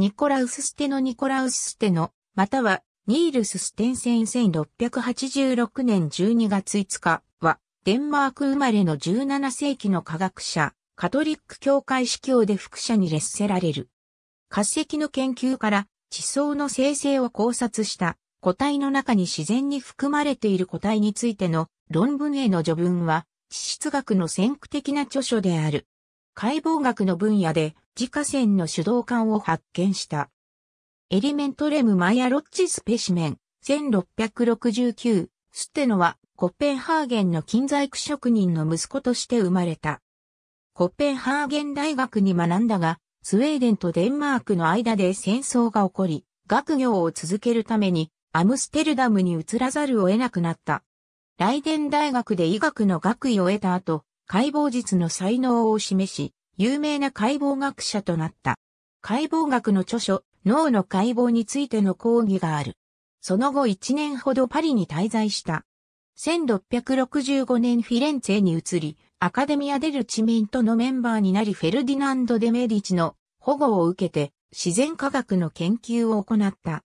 ニコラウス・ステノ・ニコラウス・ステノ、またはニールス・ステンセン1686年12月5日は、デンマーク生まれの17世紀の科学者、カトリック教会司教で副者に列せられる。化石の研究から地層の生成を考察した個体の中に自然に含まれている個体についての論文への序文は、地質学の先駆的な著書である。解剖学の分野で自家船の主導艦を発見した。エリメントレムマイアロッチスペシメン、1669、ステノはコッペンハーゲンの金細工職人の息子として生まれた。コッペンハーゲン大学に学んだが、スウェーデンとデンマークの間で戦争が起こり、学業を続けるためにアムステルダムに移らざるを得なくなった。ライデン大学で医学の学位を得た後、解剖術の才能を示し、有名な解剖学者となった。解剖学の著書、脳の解剖についての講義がある。その後1年ほどパリに滞在した。1665年フィレンツェに移り、アカデミア・デル・チメントのメンバーになりフェルディナンド・デ・メディチの保護を受けて自然科学の研究を行った。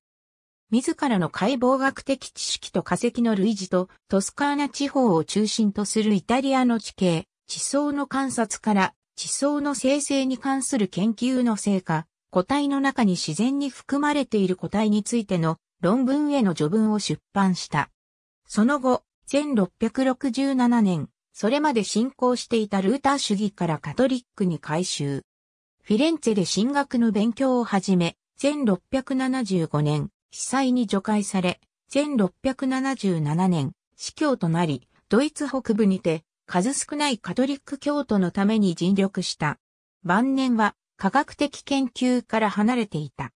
自らの解剖学的知識と化石の類似とトスカーナ地方を中心とするイタリアの地形、地層の観察から地層の生成に関する研究の成果、個体の中に自然に含まれている個体についての論文への序文を出版した。その後、1667年、それまで信仰していたルーター主義からカトリックに改修。フィレンツェで進学の勉強を始め、1675年、被災に除外され、1677年、死教となり、ドイツ北部にて数少ないカトリック教徒のために尽力した。晩年は科学的研究から離れていた。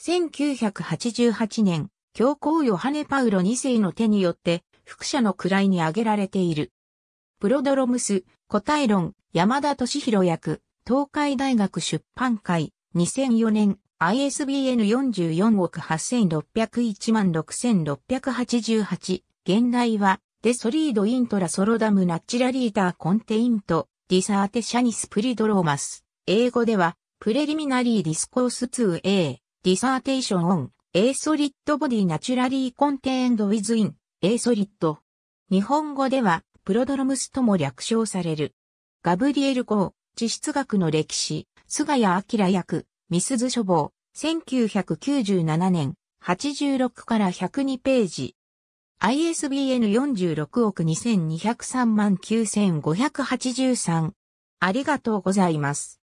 1988年、教皇ヨハネ・パウロ2世の手によって副者の位に挙げられている。プロドロムス、答え論、山田敏弘役、東海大学出版会、2004年、ISBN 44億8601万6688、現代は、デソリードイントラソロダムナッチラリーターコンテイント、ディサーテシャニスプリドローマス。英語では、プレリミナリーディスコース 2A、ディサーテーションオン、A ソリッドボディナチュラリーコンテインドウィズイン、A ソリッド。日本語では、プロドロムスとも略称される。ガブリエル・コー、地質学の歴史、菅谷明役、ミスズ書房、1997年、86から102ページ。ISBN 46億2203万9583。ありがとうございます。